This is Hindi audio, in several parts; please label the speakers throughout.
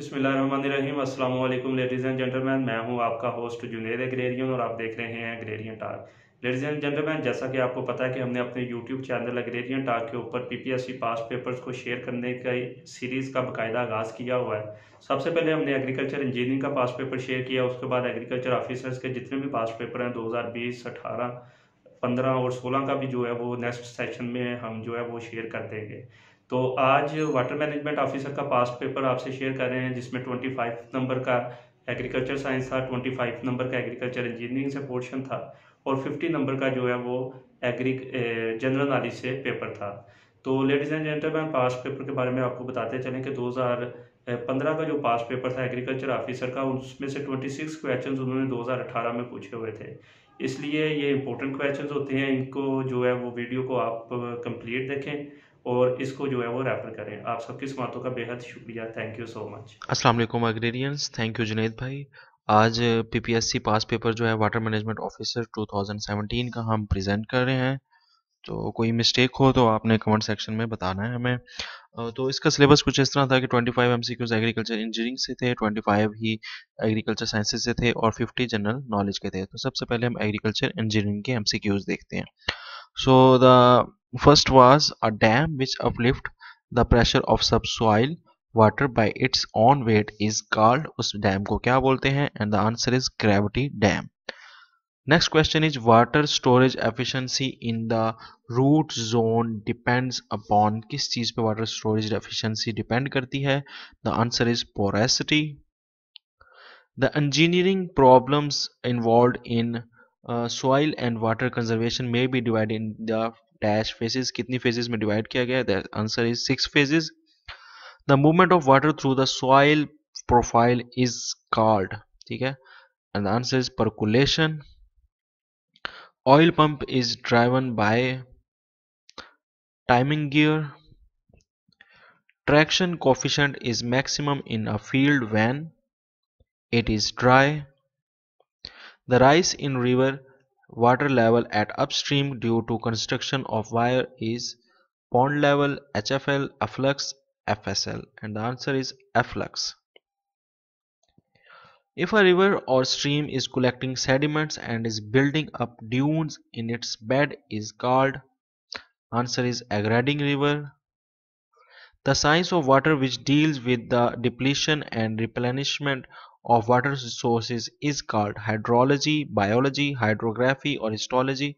Speaker 1: अस्सलाम वालेकुम लेडीज़ एंड जेंटलमैन मैं हूं आपका होस्ट जुनेद अग्रेरियन और आप देख रहे हैं agrarian talk ladies and gentleman जैसा कि आपको पता है कि हमने अपने यूट्यूब चैनल अग्रेरियन टाक के ऊपर पीपीएससी पास पेपर्स को शेयर करने का सीरीज़ का बाकायदा आगाज़ किया हुआ है सबसे पहले हमने एग्रीकल्चर इंजीनियरिंग का पास पेपर शेयर किया उसके बाद एग्रीकल्चर ऑफिसर्स के जितने भी पास पेपर हैं बीस 18, पंद्रह और सोलह का भी जो है वो नेक्स्ट सेशन में हम जो है वो शेयर कर देंगे तो आज वाटर मैनेजमेंट ऑफिसर का पास्ट पेपर आपसे शेयर कर रहे हैं जिसमें ट्वेंटी फाइव नंबर का एग्रीकल्चर साइंस था ट्वेंटी फाइव नंबर का एग्रीकल्चर इंजीनियरिंग से पोर्शन था और फिफ्टी नंबर का जो है वो एग्री जनरल नॉलेज से पेपर था तो ladies and gentleman past paper के बारे में आपको बताते चलें कि 2015 का जो पास्ट पेपर था एग्रीकल्चर ऑफिसर का उसमें से सिक्स क्वेश्चन उन्होंने अठारह में पूछे हुए थे इसलिए ये इंपॉर्टेंट क्वेश्चन होते हैं इनको जो है वो वीडियो को आप कंप्लीट देखें और इसको जो है वो रेफर करें आप सबकी समातों का बेहद शुक्रिया thank you so much
Speaker 2: Aslam agrarians thank you Junaid भाई आज पीपीएससी पास पेपर जो है वाटर मैनेजमेंट ऑफिसर 2017 का हम प्रेजेंट कर रहे हैं तो कोई मिस्टेक हो तो आपने कमेंट सेक्शन में बताना है हमें तो इसका सिलेबस कुछ इस तरह था कि 25 five M C Qs agriculture engineering से थे 25 ही एग्रीकल्चर साइंसेज से थे और 50 जनरल नॉलेज के थे तो सबसे पहले हम एग्रीकल्चर इंजीनियरिंग के एम देखते हैं so the First was a dam which uplift the pressure of subsoil water by its own weight is called उस डैम को क्या बोलते हैं and the answer is gravity dam next question is water storage efficiency in the root zone depends upon किस चीज पे वाटर स्टोरेज एफिशिएंसी डिपेंड करती है the answer is porosity the engineering problems involve in soil and water conservation may be divide in the dash phases कितनी फेजेस में डिवाइड किया गया answer is six phases the movement of water through the soil profile is called ठीक है and answer is percolation oil pump is driven by timing gear traction coefficient is maximum in a field when it is dry the rise in river Water level at upstream due to construction of wire is pond level, HFL, afflux, FSL and the answer is afflux. If a river or stream is collecting sediments and is building up dunes in its bed is called answer is aggrading river. The science of water which deals with the depletion and replenishment of water sources is called hydrology biology hydrography or histology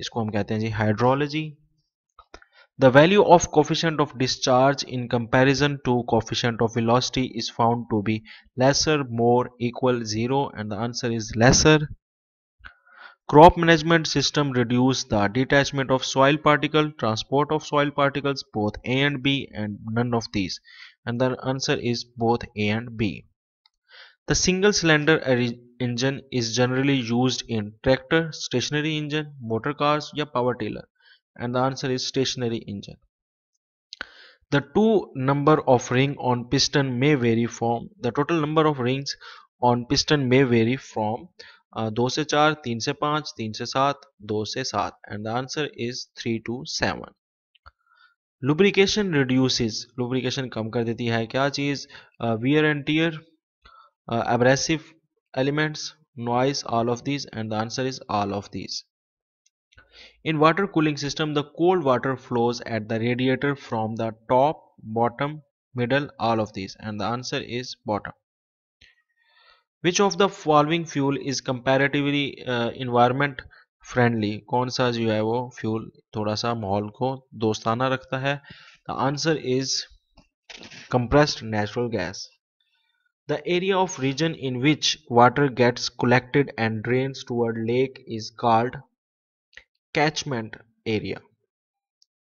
Speaker 2: इसको हम कहते हैं जी hydrology The value of coefficient of discharge in comparison to coefficient of velocity is found to be lesser, more, equal, zero and the answer is lesser. Crop management system reduce the detachment of soil particle, transport of soil particles both A and B and none of these and the answer is both A and B. The single cylinder engine is generally used in tractor, stationary engine, motor cars or power tailor. and the answer is stationary engine. The two number of ring on piston may vary from the total number of rings on piston may vary from uh, 2 से 4, 3 से 5, 3 से 7, 2 से 7 and the answer is 3 to 7. Lubrication reduces lubrication कम कर देती है क्या चीज़ uh, wear and tear uh, abrasive elements noise all of these and the answer is all of these in water cooling system the cold water flows at the radiator from the top bottom middle all of these and the answer is bottom which of the following fuel is comparatively uh, environment friendly? कौन सा fuel है वो फ्यूल थोड़ा सा माहौल को दोस्ताना रखता है the answer is compressed the area of region in which water gets collected and drains toward lake is called catchment area.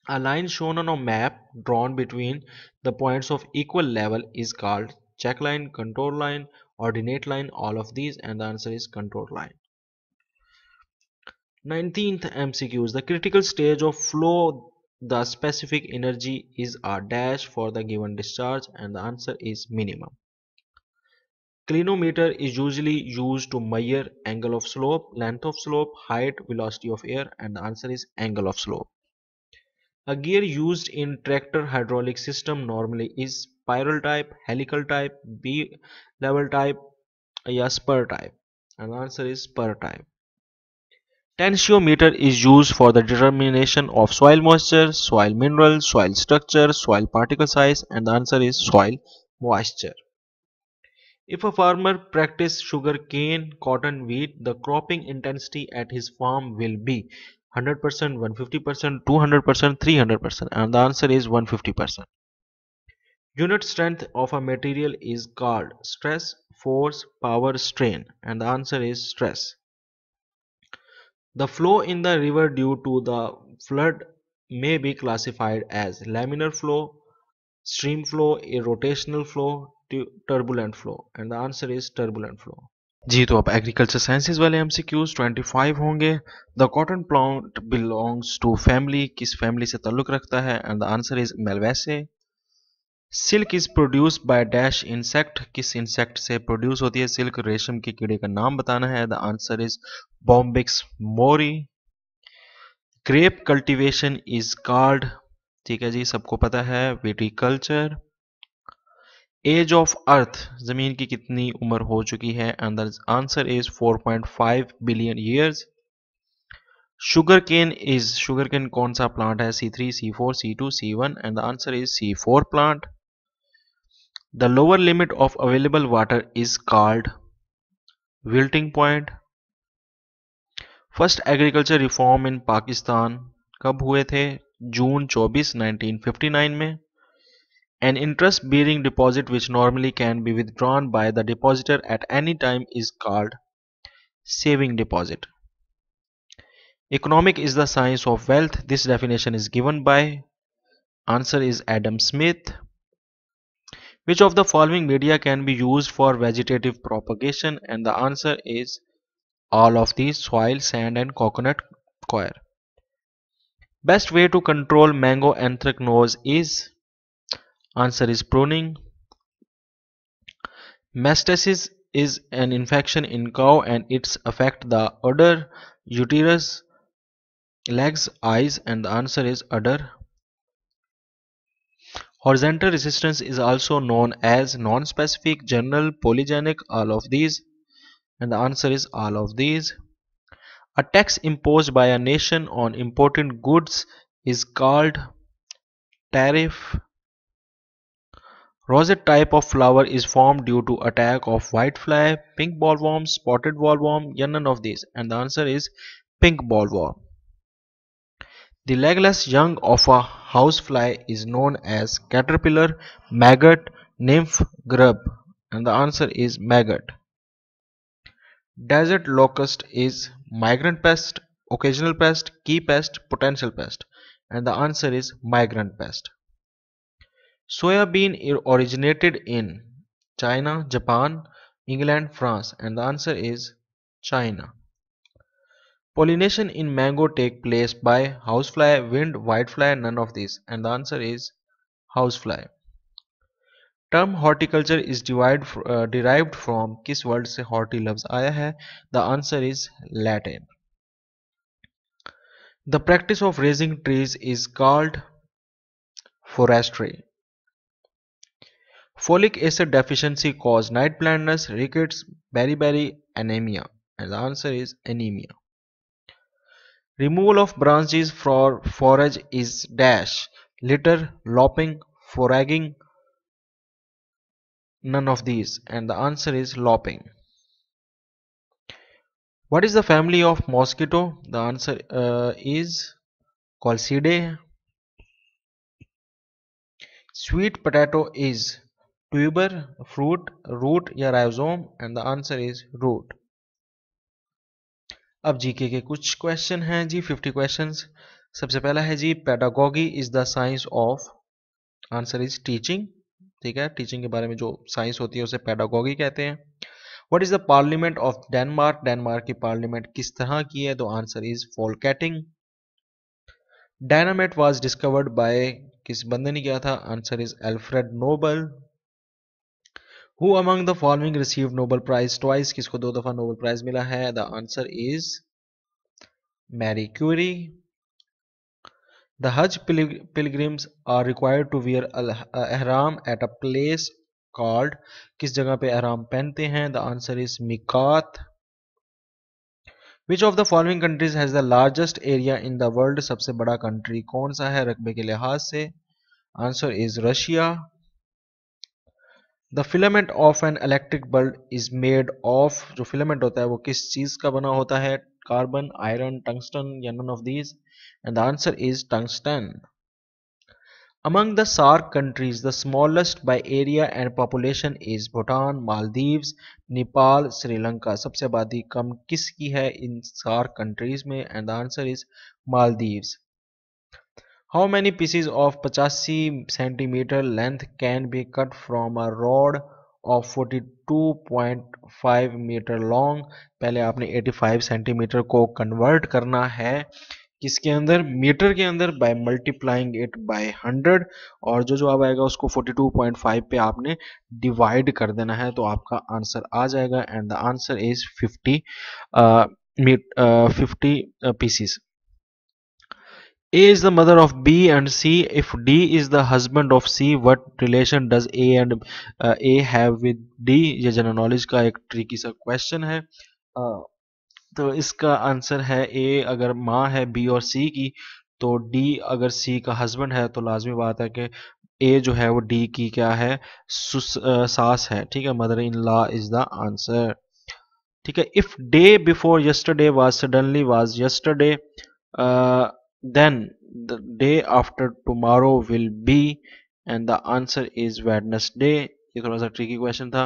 Speaker 2: A line shown on a map drawn between the points of equal level is called check line, contour line, ordinate line, all of these and the answer is contour line. 19th MCQs the critical stage of flow the specific energy is a dash for the given discharge and the answer is minimum Clinometer is usually used to measure angle of slope, length of slope, height, velocity of air and the answer is angle of slope. A gear used in tractor hydraulic system normally is spiral type, helical type, B level type, yes spur type. And answer is spur type. Tensiometer is used for the determination of soil moisture, soil mineral, soil structure, soil particle size and the answer is soil moisture. If a farmer practice sugarcane, cotton, wheat, the cropping intensity at his farm will be 100%, 150%, 200%, 300% and the answer is 150%. Unit strength of a material is called stress, force, power, strain and the answer is stress. The flow in the river due to the flood may be classified as laminar flow, stream flow, a rotational flow, turbulent flow and the answer is turbulent flow जी तो अब एग्रीकल्चर साइंसेज वाले M C Qs twenty five होंगे the cotton plant belongs to family किस फैमिली से ताल्लुक रखता है and the answer is Malvaceae silk is produce by dash insect किस इंसेक्ट से प्रोड्यूस होती है सिल्क रेशम के कीड़े का नाम बताना है the answer is Bombyx mori grape cultivation is called ठीक है जी सबको पता है विटिकल्चर एज ऑफ अर्थ ज़मीन की कितनी उम्र हो चुकी है and answer is 4.5 billion years sugar cane is sugar cane कौन सा प्लांट है C three C four C two C one and answer is C four plant the lower limit of available water is called wilting point first agriculture reform in Pakistan कब हुए थे जून 24 1959 में An interest-bearing deposit which normally can be withdrawn by the depositor at any time is called saving deposit. Economic is the science of wealth. This definition is given by answer is Adam Smith. Which of the following media can be used for vegetative propagation? And the answer is all of these soil, sand and coconut coir. Best way to control mango anthracnose is Answer is pruning. Mastasis is an infection in cow and it's affect the udder, uterus, legs, eyes and the answer is udder. Horizontal resistance is also known as non-specific, general, polygenic, all of these and the answer is all of these. A tax imposed by a nation on imported goods is called tariff Rosette type of flower is formed due to attack of whitefly, pink bollworm, spotted bollworm, yeah, none of these and the answer is pink bollworm. The legless young of a housefly is known as caterpillar, maggot, nymph, grub and the answer is maggot. Desert locust is migrant pest, occasional pest, key pest, potential pest and the answer is migrant pest. Soya bean originated in China, Japan, England, France and the answer is China. Pollination in mango take place by housefly, wind, whitefly, none of these and the answer is housefly. Term horticulture is uh, derived from from word? Word से हॉर्टी लफ्ज आया The the answer is Latin the practice of raising Folic acid deficiency cause night blindness, rickets, beriberi, anemia. And the answer is anemia. Removal of branches for forage is dash litter, lopping, foraging, None of these. And the answer is lopping. What is the family of mosquito? The answer uh, is Colcidae. Sweet potato is tuber fruit root या rhizome and the answer is root अब जीके के कुछ क्वेश्चन हैं जी 50 क्वेश्चंस सबसे पहला है जी pedagogy is the science of answer is teaching ठीक है टीचिंग के बारे में जो साइंस होती है उसे पेडागॉगी कहते हैं what is the parliament of Denmark Denmark की पार्लियामेंट किस तरह की है तो answer is Folketing dynamite was discovered by किस बंदे ने किया था answer is Alfred Nobel who among the following receive Nobel prize twice किसको दो दफा नोबल प्राइज मिला है the answer is Marie Curie the Hajj pilgrims are required to wear ihram at a place called किस जगह पे अहराम पहनते हैं the answer is Miqat which of the following countries has the largest area in the world सबसे बड़ा कंट्री कौन सा है रकबे के लिहाज से answer is Russia the filament of an electric bulb is made of जो फिलामेंट होता है वो किस चीज का बना होता है कार्बन आयरन टंगस्टन या none of these and the answer is tungsten Among the SAARC countries, the smallest by area and population is Bhutan, Maldives, Nepal, Sri Lanka. सबसे आबादी कम किसकी है इन SAARC countries में and the answer is Maldives. How many pieces of पचासी centimetre length can be cut from a rod of 42.5 metre long पहले आपने 85 सेंटीमीटर को कन्वर्ट करना है किसके अंदर मीटर के अंदर बाय मल्टीप्लाइंग इट बाय 100 और जो जवाब आएगा उसको 42.5 पे आपने डिवाइड कर देना है तो आपका आंसर आ जाएगा and the answer is 50 fifty pieces A is the mother of B and C. If D is the husband of C, what relation does A and uh, A have with D? ये जनरल नॉलेज का एक ट्रिकी सा क्वेश्चन है uh, तो इसका आंसर है A अगर माँ है B और C की तो D अगर C का हस्बैंड है तो लाजमी बात है कि A जो है वो D की क्या है सुस, आ, सास है ठीक है mother in law is the answer ठीक है if day before yesterday was suddenly was yesterday then the day after tomorrow will be and the answer is wednesday ये थोड़ा सा ट्रिकी क्वेश्चन था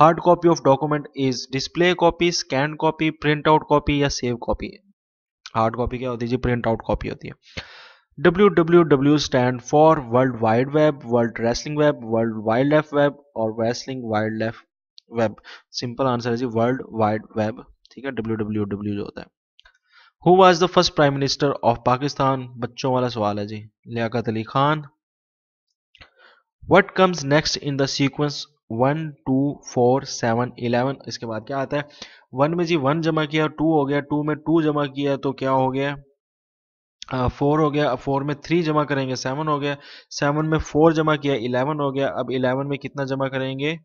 Speaker 2: hard copy of document is display copy scan copy print out copy या सेव कॉपी हार्ड कॉपी क्या होती है जी प्रिंट आउट कॉपी होती है W W W stand for world wide web world wrestling web world wild life web और wrestling wild life web simple answer है जी वर्ल्ड वाइड वेब ठीक है डब्ल्यू डब्ल्यू डब्ल्यू जो होता है who was the first prime minister of Pakistan बच्चों वाला सवाल है जी Liaquat Ali Khan what comes next in the sequence one two four seven eleven इसके बाद क्या आता है वन में जी वन जमा किया टू हो गया टू में टू जमा किया तो क्या हो गया फोर uh, हो गया अब फोर में थ्री जमा करेंगे सेवन हो गया सेवन में फोर जमा किया इलेवन हो गया अब इलेवन में कितना जमा करेंगे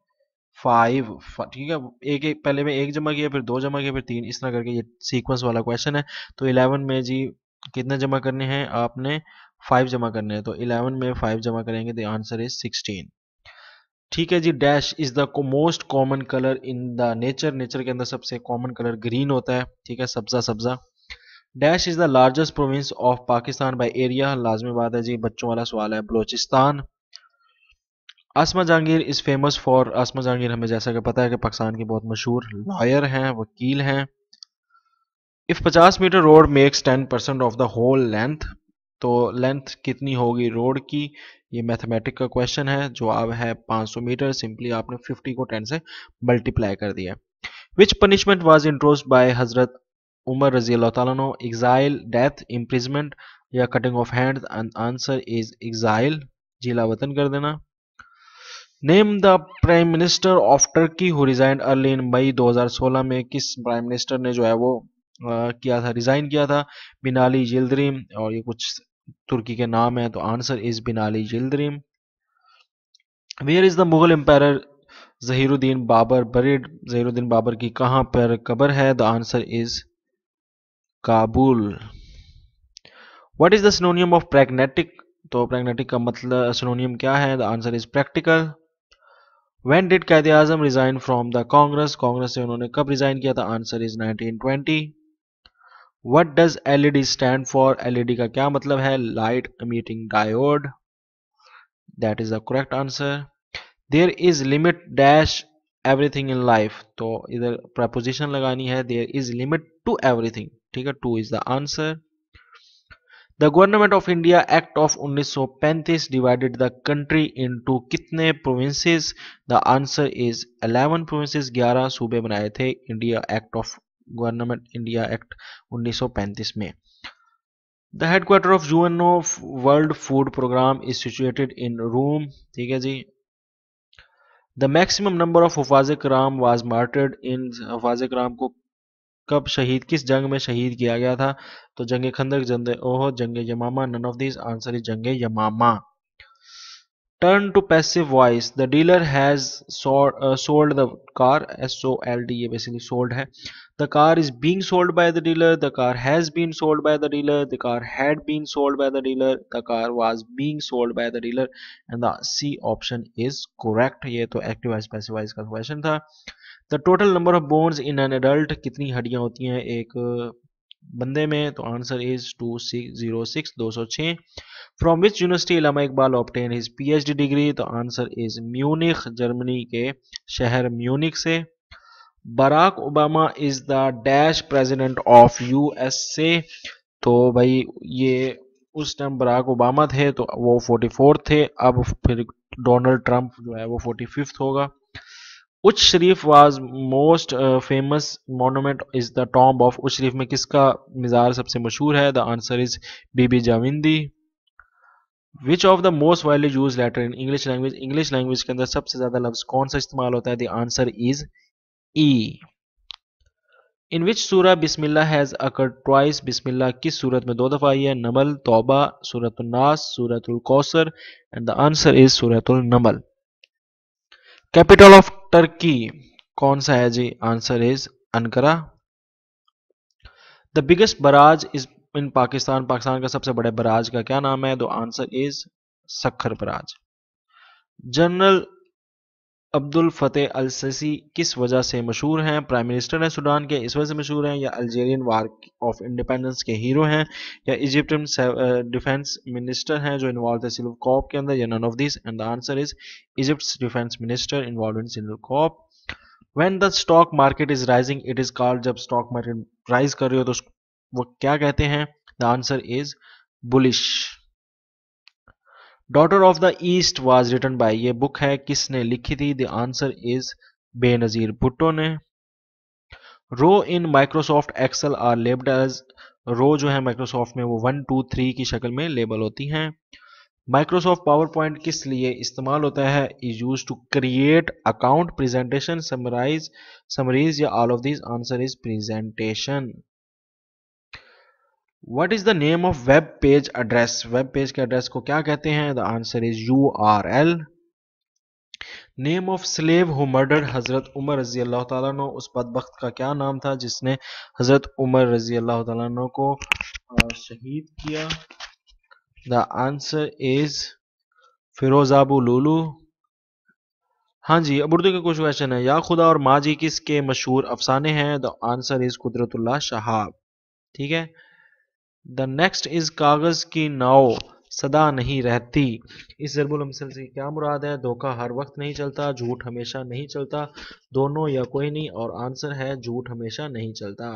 Speaker 2: फाइव ठीक है एक एक पहले में एक जमा किया फिर दो जमा किया फिर तीन इस तरह करके ये सीक्वेंस वाला क्वेश्चन है तो इलेवन में जी कितने जमा करने हैं आपने फाइव जमा करने हैं तो इलेवन में फाइव जमा करेंगे द आंसर इज सिक्सटीन ठीक है जी dash is the most common colour in the nature nature के अंदर सबसे कॉमन कलर ग्रीन होता है ठीक है सब्जा सब्जा dash is the largest province of Pakistan by area लाजमी बात है जी बच्चों वाला सवाल है Balochistan Asma Jahangir is famous for Asma Jahangir हमें जैसा कि पता है कि पाकिस्तान के बहुत मशहूर लॉयर हैं वकील हैं इफ़ पचास metre road makes ten percent of the whole length तो लेंथ कितनी होगी रोड की ये मैथमेटिक का क्वेश्चन है जो अब है 500 मीटर सिंपली आपने 50 को 10 से मल्टीप्लाई कर दिया which punishment was introduced by Hazrat Umar रजी अल्लाह एग्जाइल डेथ इम्प्रिजमेंट या cutting of hand answer is exile जिला वतन कर देना name the prime minister of Turkey who resign early in May 2016 में किस प्राइम मिनिस्टर ने जो है वो आ, किया था रिजाइन किया था बिनाली जिल्द्रीम और ये कुछ तुर्की के नाम तो है तो answer is Binali Yildirim where is the Mughal empire Zahiruddin Babur buried Zahiruddin Babur की कहां पर कबर है the answer is Kabul what is the synonym of pragmatic तो प्रैग्नेटिक का मतलब सिनोनियम क्या है the answer is practical when did Quaid Azam resign from the Congress Congress से उन्होंने कब रिजाइन किया था answer is 1920 what does LED stand for LED का क्या मतलब है light emitting diode that is the correct answer there is limit dash everything in life तो इधर प्रपोजिशन लगानी है there is limit to everything ठीक है to is the answer the government of India act of 1935 divided the country into कितने provinces the answer is 11 provinces 11 सूबे बनाए थे India act of government India act 1935 में the headquarter of UNO world food programme is situated in Rome ठीक है जी द मैक्सिमम नंबर ऑफ हफाज कराम वॉज मार्टेड इन हफाज कराम को कब शहीद किस जंग में शहीद किया गया था तो जंग खंदक जंग ओह जंग Yamama none of this answer is जंग Yamama turn to passive voice the dealer has sold the car S O L D ये बेसिकली सोल्ड है the car is being sold by the dealer the car has been sold by the dealer the car had been sold by the dealer the car was being sold by the dealer and the C option is correct ये तो एक्टिव पैसिव पैसिवाइज का क्वेश्चन था the total number of bones in an adult कितनी हड्डियाँ होती हैं एक बंदे में तो answer is two six zero six दो सौ छः from which university Allama Iqbal obtain his D degree तो आंसर इज म्यूनिख जर्मनी के शहर म्यूनिक से Barack Obama is the dash president of U S A तो भाई ये उस टाइम बराक ओबामा थे तो वो फोर्टी फोर्थ थे अब फिर डोनाल्ड ट्रंप जो है वो फोर्टी फिफ्थ होगा Uch Sharif was most famous monument is the tomb of Uch Sharif में किसका मिजार सबसे मशहूर है the answer is Bibi Jawindi which of the most widely use letter in English language English language के अंदर सबसे ज़्यादा लफ्ज़ कौन सा इस्तेमाल होता है the answer is E in which surah Bismillah has occurred twice बिस्मिल्ला किस सूरत में दो दफ़ा आई है नमल तोबा सूरत सूरतुलनास सूरतुल कौसर and the answer is surah Naml capital of Turkey कौन सा है जी answer is Ankara the biggest barrage is in Pakistan Pakistan का सबसे बड़े बराज का क्या नाम है तो answer is Sukkur barrage general Abdul Fattah al ससी किस वजह से मशहूर हैं प्राइम मिनिस्टर हैं सूडान के इस वजह से मशहूर हैं या अल्जेरियन वार ऑफ इंडिपेंडेंस के हीरो हैं या इजिप्टन डिफेंस मिनिस्टर हैं जो इन्वॉल्व थे सिल्व कॉप के अंदर या none of this and the answer is Egypt defence minister involve in civil coup when the stock market is rising it is called जब स्टॉक मार्केट राइज कर रही हो तो वो क्या कहते हैं the answer is bullish daughter of the east was written by ये बुक है किसने लिखी थी the answer is Benazir Bhutto ने row in Microsoft Excel are labelled as रो जो है माइक्रोसॉफ्ट में वो वन टू थ्री की शक्ल में लेबल होती हैं माइक्रोसॉफ्ट पावर पॉइंट किस लिए इस्तेमाल होता है is use to create account presentation summarise summaries या all of this answer is presentation what is the name of web page address web page के एड्रेस को क्या कहते हैं the answer is U R L name of slave who murder Hazrat Umar रजी अल्लाह तु उस बदबخت का क्या नाम था जिसने हज़रत उमर रजी अल्लाह तु को शहीद किया the answer is Firoz Abu Lulu हाँ जी अब उर्दू के कुछ क्वेश्चन है या खुदा और माँ जी किसके मशहूर अफसाने हैं the answer is Qudratullah Shahab ठीक है द नेक्स्ट इज कागज़ की नाव सदा नहीं रहती इस जरबुल से क्या मुराद है धोखा हर वक्त नहीं चलता झूठ हमेशा नहीं चलता दोनों या कोई नहीं और आंसर है झूठ हमेशा नहीं चलता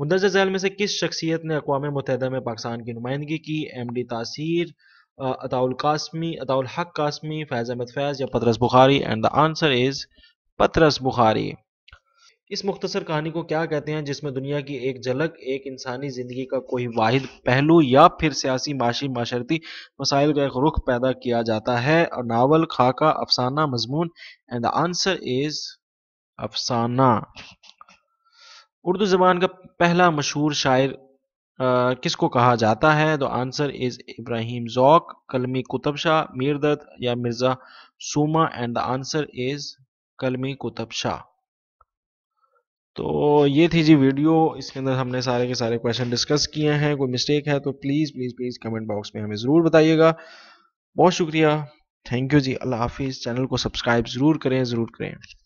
Speaker 2: मुंदरजा जैल में से किस शख्सियत ने अकवा मुतहदा में पाकिस्तान की नुमाइंदगी की एम डी तासीर अताउल कासमी अताउल हक कासमी फैज़ अहमद फैज़ या Patras Bukhari and the answer is Patras Bukhari इस मुख्तसर कहानी को क्या कहते हैं जिसमें दुनिया की एक झलक एक इंसानी ज़िंदगी का कोई वाहिद पहलू या फिर सियासी माशी माशरती मसाइल का एक रुख पैदा किया जाता है और नावल खाका अफसाना मजमून एंड द आंसर इज़ अफसाना उर्दू ज़बान का पहला मशहूर शायर Uh, किसको कहा जाता है तो आंसर इज इब्राहिम जौक कलमी कुतब शाह मीर या मिर्ज़ा सूमा एंड द आंसर इज कलमी कुतब शाह तो ये थी जी वीडियो इसके अंदर हमने सारे के सारे क्वेश्चन डिस्कस किए हैं कोई मिस्टेक है तो please please please comment box में हमें ज़रूर बताइएगा बहुत शुक्रिया थैंक यू जी अल्लाह हाफिज़ चैनल को सब्सक्राइब ज़रूर करें ज़रूर करें